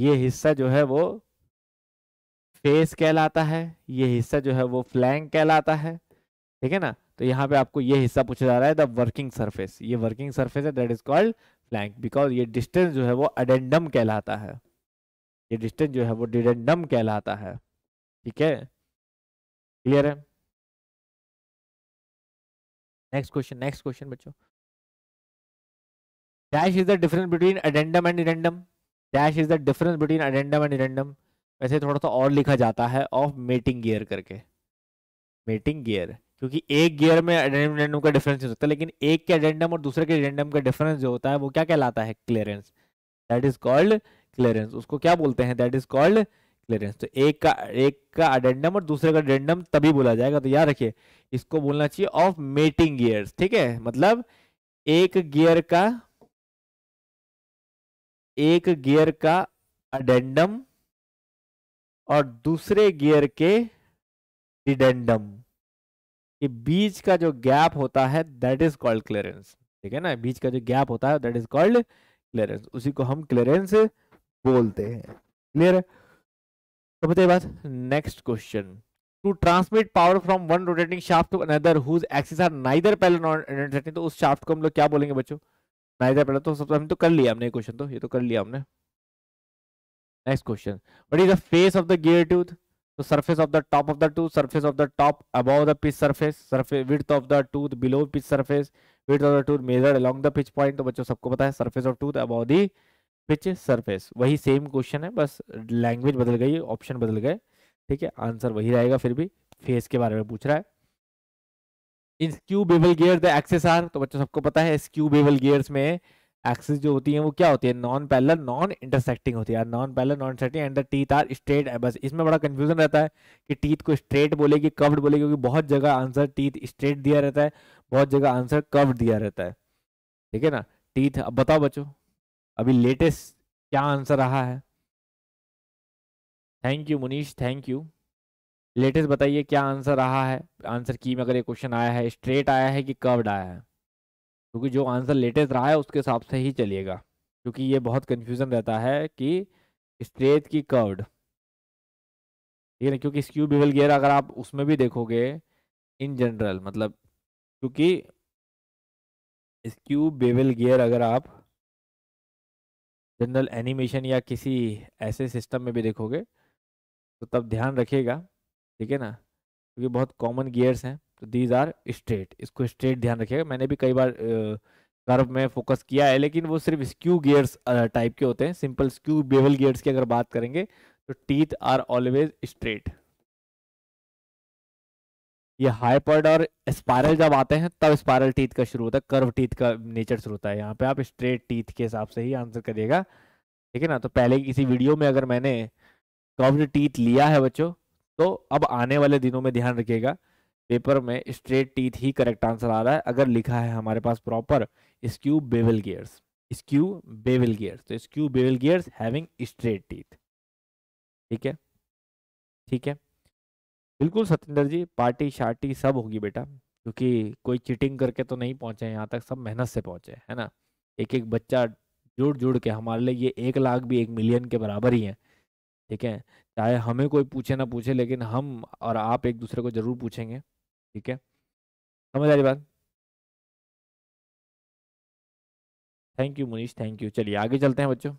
ये हिस्सा जो है वो फेस कहलाता है ये हिस्सा जो है वो फ्लैंक कहलाता है ठीक है ना तो यहाँ पे आपको ये हिस्सा पूछा जा रहा है द वर्किंग सरफेस ये वर्किंग सरफेस है that is called flank because ये डिस्टेंस जो है वो अडेंडम कहलाता है ये डिस्टेंस जो है वो डिडेंडम कहलाता है ठीक है क्लियर है नेक्स्ट क्वेश्चन नेक्स्ट क्वेश्चन बच्चों dash is the difference between addendum and dedendum dash is the difference between addendum and dedendum वैसे थोड़ा सा और लिखा जाता है ऑफ मेटिंग गियर करके मेटिंग गियर क्योंकि एक गियर में एडेंडम एडेंडम का डिफरेंस हो सकता है लेकिन एक के एडेंडम और दूसरे के एडेंडम का डिफरेंस जो होता है वो क्या कहलाता है clearance that is called clearance उसको क्या बोलते हैं दैट इज कॉल्ड क्लियरेंस तो एक का एक का एडेंडम और दूसरे का एडेंडम तभी बोला जाएगा तो याद रखिए इसको बोलना चाहिए ऑफ मेटिंग गियर्स ठीक है मतलब एक गियर का एक गियर का एडेंडम और दूसरे गियर के डिडेंडम के बीच का जो गैप होता है दैट इज कॉल्ड क्लियरेंस ठीक है ना बीच का जो गैप होता है दैट इज कॉल्ड क्लियरेंस उसी को हम क्लियरेंस बोलते हैं क्लियर तो बताइए बात next question to transmit power from one rotating shaft to another whose axis are neither parallel not intersecting तो उस शाफ्ट को हम लोग क्या बोलेंगे बच्चों नाइदर पैरेलल तो सब हम तो कर लिया हमने क्वेश्चन तो ये तो कर लिया हमने next question what is the face of the gear tooth तो surface of the top of the tooth surface of the top above the pitch surface surface width of the tooth below pitch surface width of the tooth measure along the pitch point तो बच्चों सबको पता है surface of tooth above the pitch surface वही सेम क्वेश्चन है बस लैंग्वेज बदल गई ऑप्शन बदल गए ठीक है आंसर वही रहेगा फिर भी फेस के बारे में पूछ रहा है in skew bevel gear the axes are तो बच्चों सबको पता है स्क्यू बेबल गियर्स में एक्सिस जो होती है वो क्या होती है नॉन पैरल नॉन इंटरसेक्टिंग होती है non parallel non intersecting and the teeth are straight बस इसमें बड़ा कंफ्यूजन रहता है कि टीथ को स्ट्रेट बोले कि कव्ड बोले क्योंकि बहुत जगह आंसर टीथ स्ट्रेट दिया रहता है बहुत जगह आंसर कव्ड दिया रहता है ठीक है ना टीथ अब बताओ बच्चों अभी लेटेस्ट क्या आंसर रहा है thank you Munish thank you latest बताइए क्या आंसर रहा है आंसर की में अगर ये क्वेश्चन आया है स्ट्रेट आया है कि कर्व्ड आया है क्योंकि जो आंसर लेटेस्ट रहा है उसके हिसाब से ही चलिएगा क्योंकि ये बहुत कन्फ्यूज़न रहता है कि स्ट्रेट की कर्व्ड ठीक है ना क्योंकि स्क्यू बिवल गियर अगर आप उसमें भी देखोगे इन जनरल मतलब क्योंकि स्क्यू बेवल गियर अगर आप जनरल एनिमेशन या किसी ऐसे सिस्टम में भी देखोगे तो तब ध्यान रखिएगा ठीक है ना क्योंकि बहुत कॉमन गियर्स हैं तो दीज आर स्ट्रेट इसको स्ट्रेट ध्यान रखिएगा मैंने भी कई बार कर्व में फोकस किया है लेकिन वो सिर्फ स्क्यू गियर्स टाइप के होते हैं सिंपल स्क्यू बेवल गियर्स की अगर बात करेंगे तो टीथ आर ऑलवेज स्ट्रेट ये हाईपर्ड और स्पायरल जब आते हैं तब स्पायरल टीथ का शुरू होता है कर्व टीथ का नेचर शुरू होता है यहाँ पे आप स्ट्रेट टीथ के हिसाब से ही आंसर करिएगा ठीक है ना तो पहले किसी वीडियो में अगर मैंने कर्व टीथ लिया है बच्चों तो अब आने वाले दिनों में ध्यान रखिएगा पेपर में स्ट्रेट टीथ ही करेक्ट आंसर आ रहा है अगर लिखा है हमारे पास proper skew bevel gears skew bevel gears तो skew bevel gears having straight teeth ठीक है ठीक है बिल्कुल सत्येंद्र जी पार्टी शार्टी सब होगी बेटा क्योंकि कोई चिटिंग करके तो नहीं पहुंचे यहाँ तक सब मेहनत से पहुंचे है ना एक एक बच्चा जुड़ जुड़ के हमारे लिए ये एक लाख भी एक मिलियन के बराबर ही है ठीक है चाहे हमें कोई पूछे ना पूछे लेकिन हम और आप एक दूसरे को ज़रूर पूछेंगे ठीक है समझ आ रही बात thank you Munish thank you चलिए आगे चलते हैं बच्चों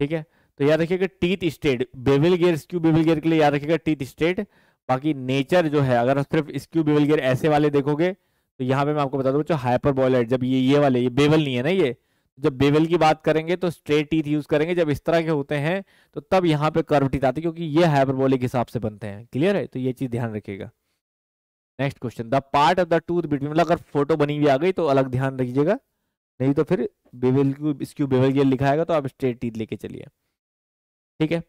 ठीक है तो याद रखिएगा teeth straight bevel gear skew bevel gear के लिए याद रखिएगा टीथ स्टेट बाकी नेचर जो है अगर सिर्फ स्क्यू बेबिल गियर ऐसे वाले देखोगे तो यहाँ पे मैं आपको बता दूं बच्चों हाइपर बॉयलाइट जब ये ये वाले ये बेबल नहीं है ना ये जब बेवल की बात करेंगे तो स्ट्रेट टीथ यूज करेंगे जब इस तरह के होते हैं तो तब यहाँ पे कर्व टीथ आती है क्योंकि ये हाइपरबोलिक हिसाब से बनते हैं क्लियर है तो ये चीज ध्यान रखिएगा next question the part of the tooth between मतलब अगर फोटो बनी हुई आ गई तो अलग ध्यान रखिएगा नहीं तो फिर बेवल की बेवल गियर लिखाएगा तो आप स्ट्रेट टीथ लेके चलिए ठीक है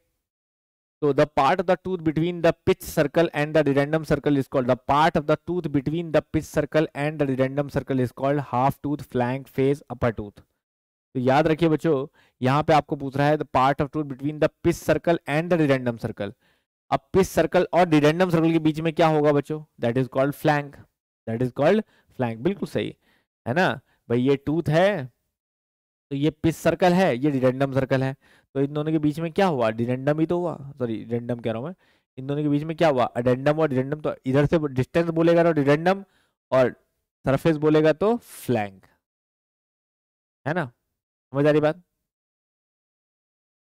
तो the part of the tooth between the pitch circle and the dedendum circle is called the part of the tooth between the pitch circle and the dedendum circle is called half tooth flank face upper tooth तो याद रखिए बच्चों यहाँ पे आपको पूछ रहा है the part of tooth between the pitch circle and the dedendum circle अब पिस सर्कल और डिडेंडम सर्कल के बीच में क्या होगा बच्चों that is called flank that is called flank बिल्कुल सही है ना भाई ये टूथ है तो ये पिस सर्कल है ये डिडेंडम सर्कल है तो इन दोनों के बीच में क्या हुआ डिडेंडम ही तो हुआ सॉरी डिडेंडम कह रहा हूँ मैं इन दोनों के बीच में क्या हुआ अडेंडम और डिडेंडम तो इधर से डिस्टेंस बोलेगा तो डिडेंडम और सरफेस बोलेगा तो फ्लैंक है ना समझ आ रही बात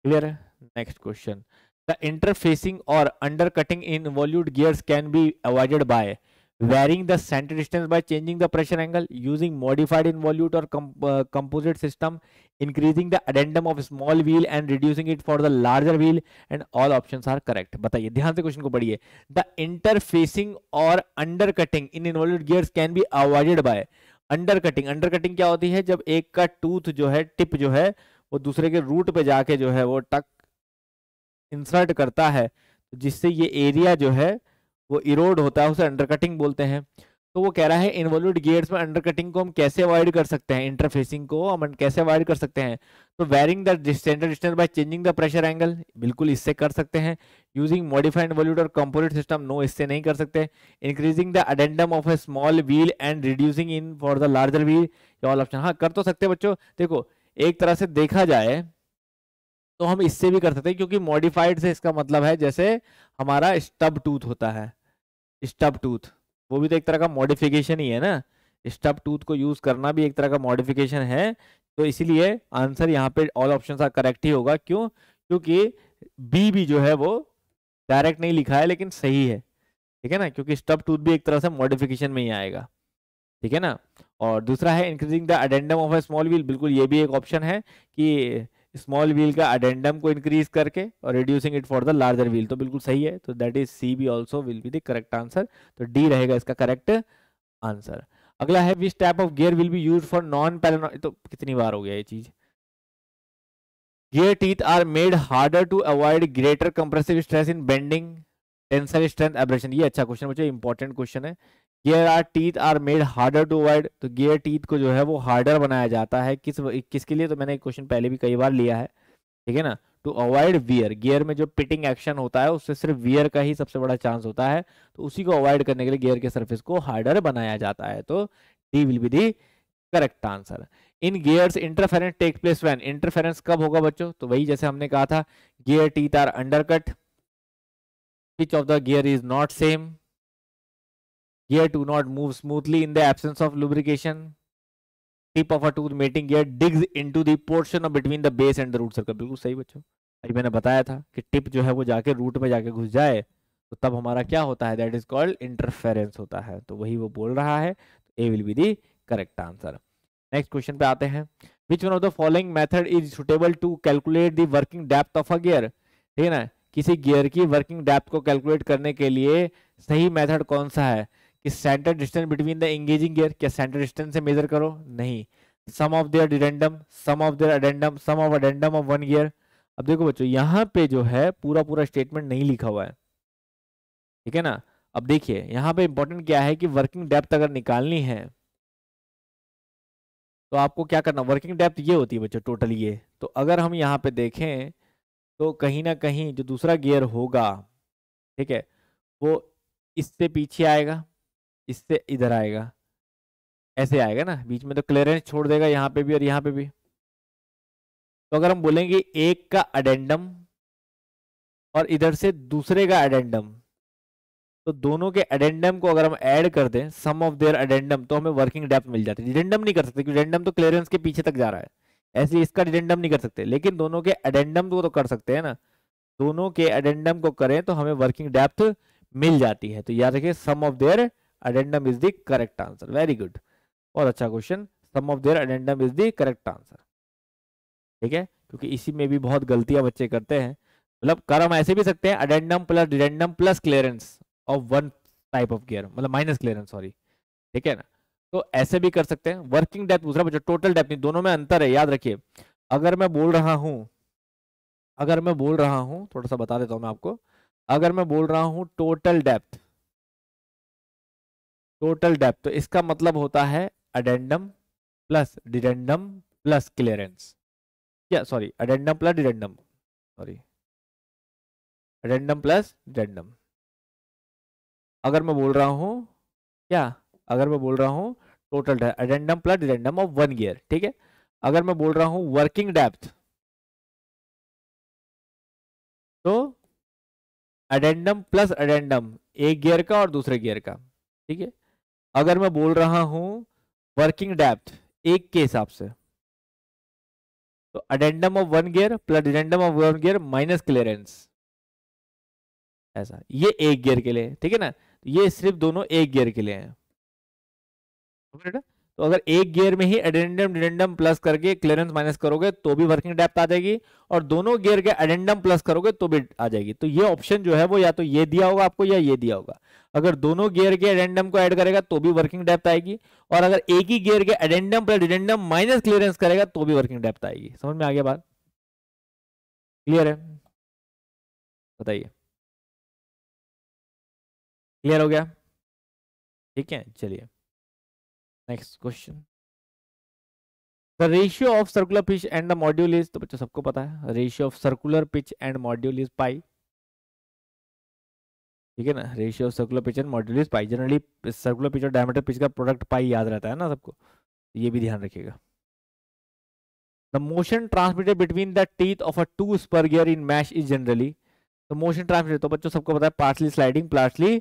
क्लियर है next question the interfacing or undercutting involute gears can be avoided by varying the centre distance by changing the pressure angle using modified involute or composite system increasing the addendum of small wheel and reducing it for the larger wheel and all option are correct बताइए ध्यान से क्वेश्चन को पढ़िए the interfacing or undercutting in in involute gears can be avoided bye undercutting undercutting क्या होती है जब एक का टूथ जो है टिप जो है वो दूसरे के रूट पे जाके जो है वो टक इंसर्ट करता है जिससे ये एरिया जो है वो इरोड होता है उसे अंडर कटिंग बोलते हैं तो वो कह रहा है इन्वॉल्व गियर्स में अंडरकटिंग को हम कैसे अवॉइड कर सकते हैं इंटरफेसिंग को हम कैसे अवॉइड कर सकते हैं तो varying centre distance by changing the pressure angle बिल्कुल इससे कर सकते हैं using modified वॉल्यूट or composite system no इससे नहीं कर सकते increasing the addendum of a small wheel and reducing in for the larger wheel all option हाँ कर तो सकते बच्चों देखो एक तरह से देखा जाए तो हम इससे भी कर सकते हैं क्योंकि मॉडिफाइड से इसका मतलब है जैसे हमारा स्टब टूथ होता है स्टब टूथ वो भी तो एक तरह का मॉडिफिकेशन ही है ना स्टब टूथ को यूज करना भी एक तरह का मॉडिफिकेशन है तो इसीलिए आंसर यहाँ पे ऑल ऑप्शन का करेक्ट ही होगा क्यों क्योंकि बी भी जो है वो डायरेक्ट नहीं लिखा है लेकिन सही है ठीक है ना क्योंकि स्टब टूथ भी एक तरह से मॉडिफिकेशन में ही आएगा ठीक है ना और दूसरा है increasing the addendum of a small wheel बिल्कुल ये भी एक ऑप्शन है कि स्मॉल व्हील का अडेंडम को इंक्रीज करके और reducing it for the larger wheel तो बिल्कुल सही है तो that is C B also will be the correct answer तो डी रहेगा इसका करेक्ट आंसर अगला है which type of gear will be use for non parallel तो कितनी बार हो गया ये चीज़ gear teeth are made harder to avoid greater compressive stress in bending tensile strength abrasion ये अच्छा क्वेश्चन मुझे इंपॉर्टेंट क्वेश्चन है gear are teeth are made harder to avoid तो गियर टीथ को जो है वो हार्डर बनाया जाता है किस किसके लिए तो मैंने क्वेश्चन पहले भी कई बार लिया है ठीक है ना टू अवॉइड वियर गियर में जो पिटिंग एक्शन होता है उससे सिर्फ वियर का ही सबसे बड़ा चांस होता है तो उसी को अवॉइड करने के लिए गियर के सर्फेस को हार्डर बनाया जाता है तो D will be the correct answer in gears interference take place when interference कब होगा बच्चों तो वही जैसे हमने कहा था gear teeth are undercut which of the gear is not same gear do not move smoothly in the absence of lubrication tip of a tooth mating gear digs into the portion of between the base and the root circle bilkul sahi bachcho अभी मैंने बताया था कि टिप जो है वो जाके रूट में जाके घुस जाए तो तब हमारा क्या होता है दैट इज कॉल्ड इंटरफेरेंस होता है तो वही वो बोल रहा है A will be the correct answer next question पे आते हैं which one of the following method is suitable to calculate the working depth of a gear ठीक है ना किसी गियर की वर्किंग डेप्थ को कैलकुलेट करने के लिए सही मेथड कौन सा है कि centre distance between the engaging gear क्या सेंटर डिस्टेंस से मेजर करो नहीं sum of their dedendum sum of their addendum sum of addendum of one gear अब देखो बच्चों यहाँ पे जो है पूरा पूरा स्टेटमेंट नहीं लिखा हुआ है ठीक है ना अब देखिए यहाँ पे इंपॉर्टेंट क्या है कि वर्किंग डेप्थ अगर निकालनी है तो आपको क्या करना वर्किंग डेप्थ ये होती है बच्चों टोटल ये तो अगर हम यहाँ पे देखें तो कहीं ना कहीं जो दूसरा गियर होगा ठीक है वो इससे पीछे आएगा इससे इधर आएगा ऐसे आएगा ना बीच में तो क्लियरेंस छोड़ देगा यहाँ पे भी और यहाँ पे भी तो अगर हम बोलेंगे एक का अडेंडम और इधर से दूसरे का एडेंडम तो दोनों के अडेंडम को अगर हम ऐड कर दें सम ऑफ देयर एडेंडम तो हमें वर्किंग डेप्थ मिल जाती है डिडेंडम नहीं कर सकते क्योंकि डेंडम तो क्लियरेंस के पीछे तक जा रहा है ऐसे इसका डिडेंडम नहीं कर सकते लेकिन दोनों के एडेंडम को तो कर सकते हैं ना दोनों के एडेंडम को करें तो हमें वर्किंग डेप्थ मिल जाती है तो याद रखिए sum of their addendum is the correct answer very good और अच्छा question sum of their addendum is the correct answer ठीक है क्योंकि इसी में भी बहुत गलतियां बच्चे करते हैं मतलब कर हम ऐसे भी सकते हैं addendum plus dedendum plus clearance of one type of gear मतलब माइनस क्लियरेंस सॉरी ठीक है ना तो ऐसे भी कर सकते हैं वर्किंग डेप्थ पूछ रहा बच्चा टोटल डेप्थ नहीं दोनों में अंतर है याद रखिए अगर मैं बोल रहा हूं अगर मैं बोल रहा हूं थोड़ा सा बता देता हूं मैं आपको अगर मैं बोल रहा हूं टोटल डेप्थ टोटल डेप्थ तो इसका मतलब होता है addendum plus dedendum plus clearance या sorry addendum plus dedendum sorry addendum plus dedendum अगर मैं बोल रहा हूं क्या अगर मैं बोल रहा हूं total depth addendum plus dedendum of one gear ठीक है अगर मैं बोल रहा हूं वर्किंग डेप्थ तो अडेंडम प्लस अडेंडम एक गियर का और दूसरे गियर का ठीक है अगर मैं बोल रहा हूं वर्किंग डेप्थ एक के हिसाब से तो addendum of one gear plus addendum of one gear minus clearance ऐसा ये एक गियर के लिए ठीक है ना ये सिर्फ दोनों एक गियर के लिए हैं तो अगर एक गियर में ही एडेंडम डिडेंडम प्लस करके क्लियरेंस माइनस करोगे तो भी वर्किंग डेप्थ आ जाएगी और दोनों गियर के एडेंडम प्लस करोगे तो भी आ जाएगी तो ये ऑप्शन जो है वो या तो ये दिया होगा आपको या ये दिया होगा अगर दोनों गियर के एडेंडम को ऐड करेगा तो भी वर्किंग डेप्थ आएगी और अगर एक ही गियर के addendum plus dedendum minus clearance करेगा तो भी वर्किंग डेप्थ आएगी समझ में आ गया बात क्लियर है बताइए क्लियर हो गया ठीक है चलिए next question the ratio of circular pitch and the module is तो बच्चों सबको पता है ratio of circular pitch and module is pi ठीक है ना ratio of circular pitch and module is pi generally circular pitch और डायमीटर पिच का प्रोडक्ट पाई याद रहता है ना सबको तो ये भी ध्यान रखिएगा the motion transmitted between the teeth of a two spur gear in mesh is generally the motion transmitted तो बच्चों सबको पता है partly sliding partly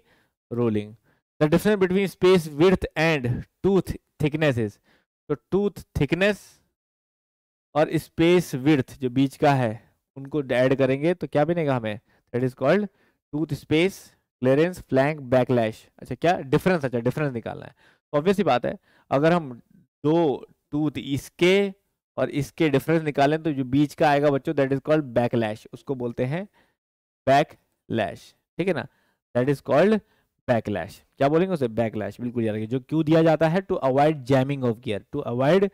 rolling the difference between space width and tooth thickness is so तो tooth thickness और space width जो बीच का है उनको add करेंगे तो क्या बनेगा हमें that is called tooth space clearance flank backlash अच्छा क्या डिफरेंस अच्छा डिफरेंस निकालना है तो ऑब्वियस ही बात है अगर हम दो टूथ इसके और इसके डिफरेंस निकालें तो जो बीच का आएगा बच्चों दैट इज कॉल्ड बैकलैश उसको बोलते हैं बैकलैश ठीक है ना दैट इज कॉल्ड बैकलैश क्या बोलेंगे उसे बैकलैश बिल्कुल याद रखिए जो क्यों दिया जाता है to avoid jamming of gear to avoid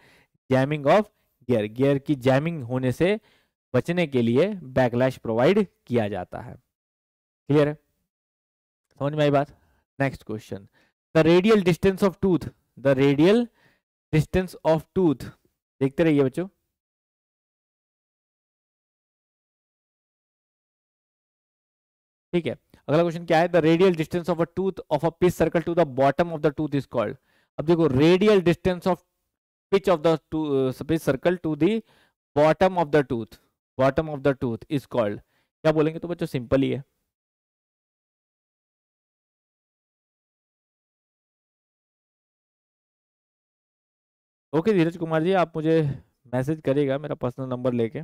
jamming of gear gear की जैमिंग होने से बचने के लिए बैकलैश प्रोवाइड किया जाता है क्लियर है समझ में आई बात next question the radial distance of tooth the radial distance of tooth देखते रहिए बच्चों ठीक है अगला क्वेश्चन क्या है the radial distance of a tooth of a pitch circle to the bottom of the tooth is called अब देखो radial distance of pitch of the pitch circle to the bottom of the tooth bottom of the tooth is called क्या बोलेंगे तो बच्चों सिंपल ही है ओके धीरज कुमार जी आप मुझे मैसेज करिएगा मेरा पर्सनल नंबर लेके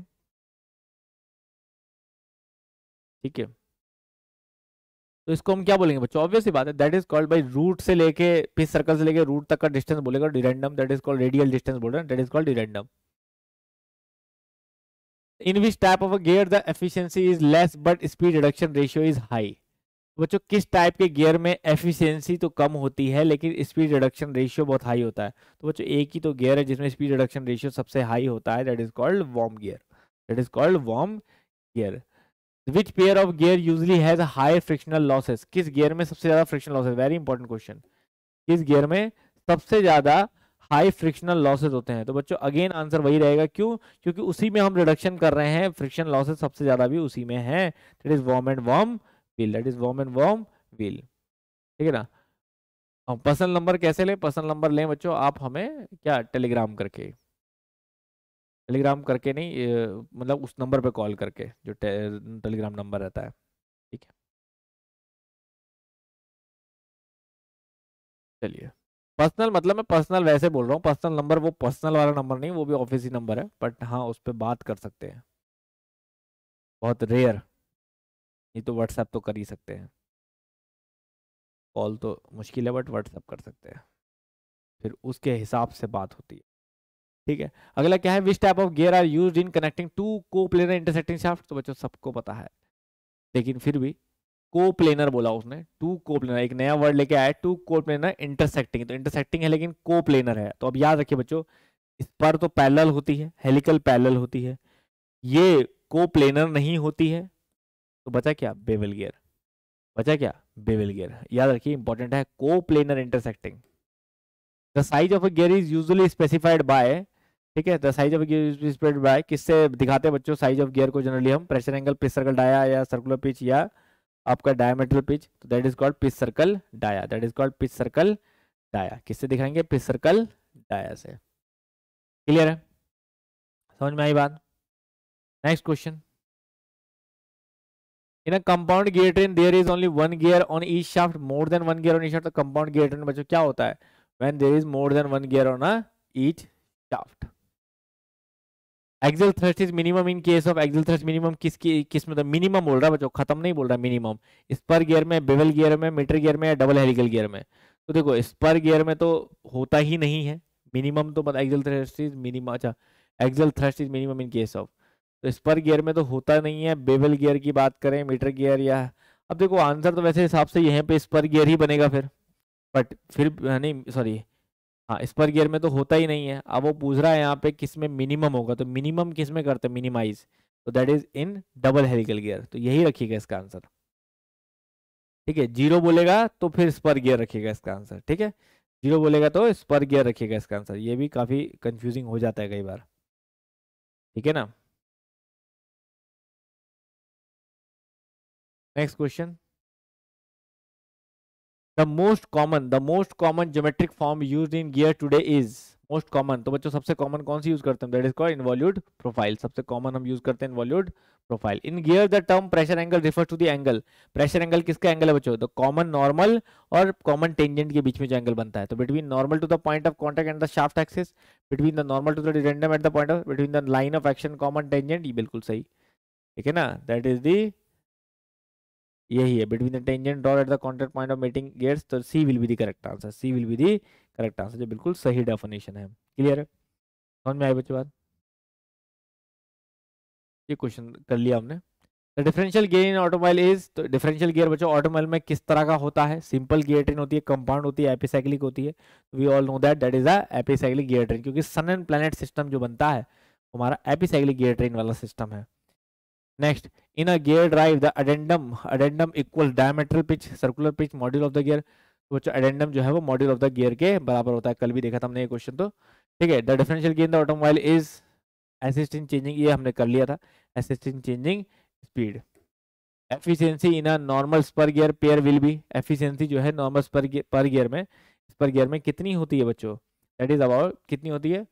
ठीक है तो इसको हम क्या बोलेंगे बच्चों ऑब्वियस बात है that is called by root से लेके पिस सर्कल से लेके रूट तक का डिस्टेंस बोलेगा dedendum that is called radial distance बोल रहे हैं that is called dedendum in which type of a gear the efficiency is less but speed reduction ratio is high बच्चों किस टाइप के गियर में एफिशिएंसी तो कम होती है लेकिन स्पीड रिडक्शन रेशियो बहुत हाई होता है तो बच्चों एक ही तो गियर है जिसमें स्पीड रिडक्शन रेशियो सबसे हाई होता है that is called worm gear that is called worm gear which pair of gear usually has higher frictional losses किस गियर में सबसे ज्यादा frictional losses very important question किस गियर में सबसे ज्यादा हाई फ्रिक्शनल लॉसेज होते हैं तो बच्चों अगेन आंसर वही रहेगा क्यों क्योंकि उसी में हम रिडक्शन कर रहे हैं फ्रिक्शन लॉसेज सबसे ज्यादा भी उसी में है that is worm and worm wheel that is worm and worm wheel ठीक है ना पर्सनल नंबर कैसे लें पर्सनल नंबर लें बच्चों आप हमें क्या टेलीग्राम करके टेलीग्राम करके नहीं मतलब उस नंबर पे कॉल करके जो टे, टेलीग्राम नंबर रहता है ठीक है चलिए पर्सनल मतलब मैं पर्सनल वैसे बोल रहा हूँ पर्सनल नंबर वो पर्सनल वाला नंबर नहीं वो भी ऑफिस ही नंबर है बट हाँ उस पर बात कर सकते हैं बहुत रेयर ये तो व्हाट्सएप तो कर ही सकते हैं कॉल तो मुश्किल है बट व्हाट्सएप कर सकते हैं फिर उसके हिसाब से बात होती है ठीक है अगला क्या है which type of gear are use in connecting two coplanar intersecting shaft तो बच्चों सबको पता है लेकिन फिर भी को प्लेनर बोला उसने टू को प्लेनर एक नया वर्ड लेके आया टू को प्लेनर इंटरसेक्टिंग तो इंटरसेक्टिंग है लेकिन को प्लेनर है तो अब याद रखिए बच्चों इस पर तो पैरेलल होती है हेलिकल पैरेलल होती है ये को प्लेनर नहीं होती है तो बचा क्या बेवल गियर बचा क्या बेवल गियर याद रखिए इंपॉर्टेंट है coplanar intersecting the size of a gear is usually specified by ठीक है the size of gear spread by किससे दिखाते हैं बच्चों साइज ऑफ गियर को जनरली हम pressure angle pitch circle dia या सर्कुलर पिच या आपका डायमेट्रल पिच तो that is called pitch circle dia that is called pitch circle dia किससे दिखाएंगे पिच सर्कल डाया से क्लियर है समझ में आई बात next question in a compound gear train there is only one gear on each shaft more than one gear on each shaft तो कंपाउंड गियर ट्रेन बच्चों क्या होता है when there is more than one gear on each shaft axial thrust is minimum in case of axial thrust minimum किस किस मतलब मिनिमम बोल रहा है बच्चों खत्म नहीं बोल रहा मिनिमम स्पर गियर में बेवल गियर में मीटर गियर में या डबल हेलिकल गियर में तो देखो स्पर गियर में तो होता ही नहीं है मिनिमम तो मतलब एक्सल थ्रस्ट इज मिनिमम अच्छा axial thrust is minimum in case of तो स्पर गियर में तो होता नहीं है बेबल गियर की बात करें मीटर गियर या अब देखो आंसर तो वैसे हिसाब से यहाँ पे स्पर गियर ही बनेगा फिर बट फिर नहीं सॉरी हाँ स्पर गियर में तो होता ही नहीं है अब वो पूछ रहा है यहाँ पे किस में मिनिमम होगा तो मिनिमम किस में करते हैं मिनिमाइज तो that is in double helical gear तो यही रखिएगा इसका आंसर ठीक है जीरो बोलेगा तो फिर स्पर गियर रखिएगा इसका आंसर ठीक है जीरो बोलेगा तो स्पर गियर रखिएगा इसका आंसर ये भी काफी कंफ्यूजिंग हो जाता है कई बार ठीक है ना next question the most common the most common geometric form use in gear today is most common तो बच्चों सबसे कॉमन कौन सी यूज करते हैं that is called involute profile सबसे कॉमन हम यूज करते हैं involute profile in gear the term pressure angle refer to the angle pressure angle किसका एंगल है बच्चों द कॉमन नॉर्मल और कॉमन टेंजेंट के बीच में जो एंगल बनता है तो between normal to the point of contact and the shaft axis between the normal to the at the point of between the line of action common tangent ये बिल्कुल सही ठीक है ना दैट इज दी यही है between the tangent dot at the contact point of meeting gates तो C will be the correct answer C will be the correct answer जो बिल्कुल सही डेफिनेशन है क्लियर है समझ में आए बच्चे बात ये क्वेश्चन कर लिया हमने differential gear in automobile is तो डिफरेंशियल गियर बच्चों ऑटोमोबाइल में किस तरह का होता है सिंपल गियर ट्रेन होती है कंपाउंड होती है एपिसाइक्लिक होती है we all know that that is a epicyclic gear train क्योंकि सन एंड प्लानट सिस्टम जो बनता है हमारा एपिसाइक्लिक गियर ट्रेन वाला सिस्टम है next in a gear drive the addendum addendum equal diametral pitch circular pitch module of the gear तो बच्चों एडेंडम जो है वो मॉड्यूल ऑफ द गियर के बराबर होता है कल भी देखा था हमने ये क्वेश्चन तो ठीक है the differential gain the automobile is assist changing ये हमने कर लिया था assist changing speed efficiency in a normal spur gear pair will be efficiency जो है नॉर्मल स्पर पर गियर में स्पर गियर में कितनी होती है बच्चों दैट इज अबाउट कितनी होती है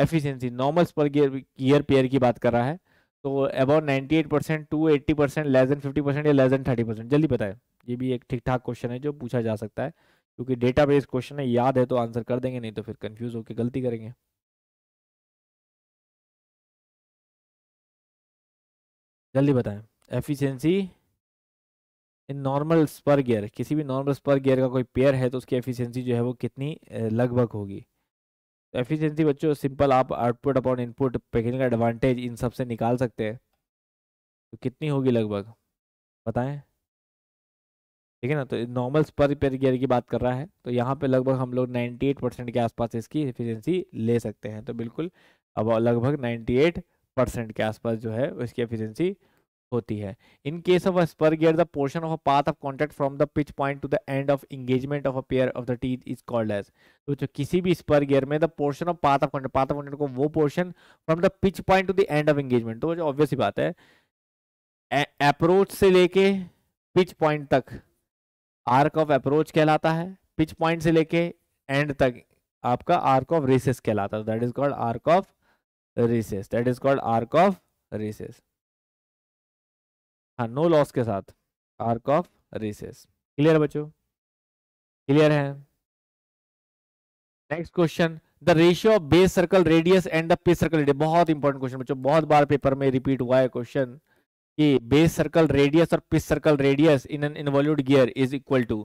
efficiency normal spur gear gear pair की बात कर रहा है तो about ninety eight percent to eighty percent less than fifty percent या लेस देन थर्टी परसेंट जल्दी बताए ये भी एक ठीक ठाक क्वेश्चन है जो पूछा जा सकता है क्योंकि डेटा बेस क्वेश्चन है याद है तो आंसर कर देंगे नहीं तो फिर कन्फ्यूज़ होकर गलती करेंगे जल्दी बताएं efficiency in normal spur gear किसी भी नॉर्मल स्पर गियर का कोई पेयर है तो उसकी एफिशिएंसी जो है वो कितनी लगभग होगी एफिशिएंसी बच्चों सिंपल आप आउटपुट अपॉन इनपुट पैकेजिंग का एडवांटेज इन सब से निकाल सकते हैं तो कितनी होगी लगभग बताएं ठीक है ना तो नॉर्मल पर पेयर गियर की बात कर रहा है तो यहाँ पे लगभग हम लोग 98 परसेंट के आसपास इसकी एफिशिएंसी ले सकते हैं तो बिल्कुल अब लगभग 98 परसेंट के आसपास जो है उसकी एफिशिएंसी होती है in case of a spur gear the portion of a path of contact from the pitch point to the end of engagement of a pair of the teeth is called as तो जो किसी भी स्पर्गियर में the portion of path of contact path of contact को वो portion from the pitch point to the end of engagement तो जो ऑब्वियस बात है अप्रोच से लेके पिच पॉइंट तक आर्क ऑफ अप्रोच कहलाता है पिच पॉइंट से लेके एंड तक आपका आर्क ऑफ रेसेस कहलाता है that is called arc of recess that is called arc of recess हाँ नो लॉस के साथ आर्क ऑफ रेसेस क्लियर बच्चों क्लियर है next question the ratio of base circle radius and the pitch circle radius बहुत इंपॉर्टेंट क्वेश्चन बच्चों बहुत बार पेपर में रिपीट हुआ है क्वेश्चन कि बेस सर्कल रेडियस और pitch circle radius in an involute gear is equal to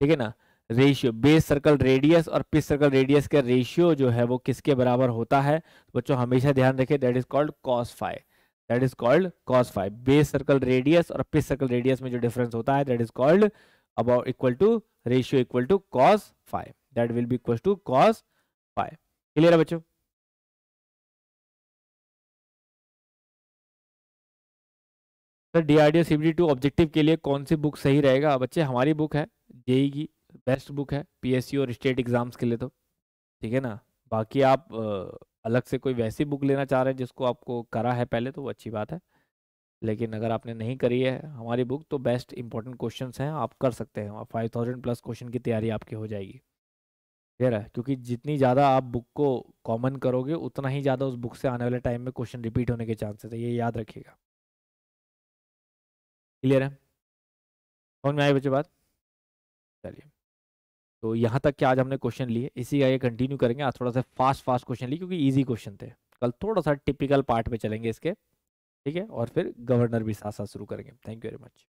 ठीक है ना रेशियो बेस सर्कल रेडियस और पिस सर्कल रेडियस का रेशियो जो है वो किसके बराबर होता है बच्चों हमेशा ध्यान रखें that is called cos five that is called cos five base circle radius और पिस सर्कल रेडियस में जो डिफरेंस होता है that is called about equal to ratio equal to cos five that will be equal to cos five clear है बच्चों डीआरडीओ सीबीडी टू ऑब्जेक्टिव के लिए कौन सी बुक सही रहेगा हाँ बच्चे हमारी बुक है जेई की बेस्ट बुक है पीएससी और स्टेट एग्जाम्स के लिए तो ठीक है ना बाकी आप अलग से कोई वैसी बुक लेना चाह रहे हैं जिसको आपको करा है पहले तो वो अच्छी बात है लेकिन अगर आपने नहीं करी है हमारी बुक तो बेस्ट इंपॉर्टेंट क्वेश्चन हैं आप कर सकते हैं फाइव थाउजेंड प्लस क्वेश्चन की तैयारी आपकी हो जाएगी क्लियर है क्योंकि जितनी ज़्यादा आप बुक को कॉमन करोगे उतना ही ज़्यादा उस बुक से आने वाले टाइम में क्वेश्चन रिपीट होने के चांसेस है ये याद रखिएगा क्लियर है कौन में आई बच्चे बात चलिए तो यहाँ तक कि आज हमने क्वेश्चन लिए इसी का ये कंटिन्यू करेंगे आज थोड़ा सा फास्ट फास्ट क्वेश्चन लिए क्योंकि ईजी क्वेश्चन थे कल थोड़ा सा टिपिकल पार्ट में चलेंगे इसके ठीक है और फिर गवर्नर भी साथ साथ शुरू करेंगे थैंक यू वेरी मच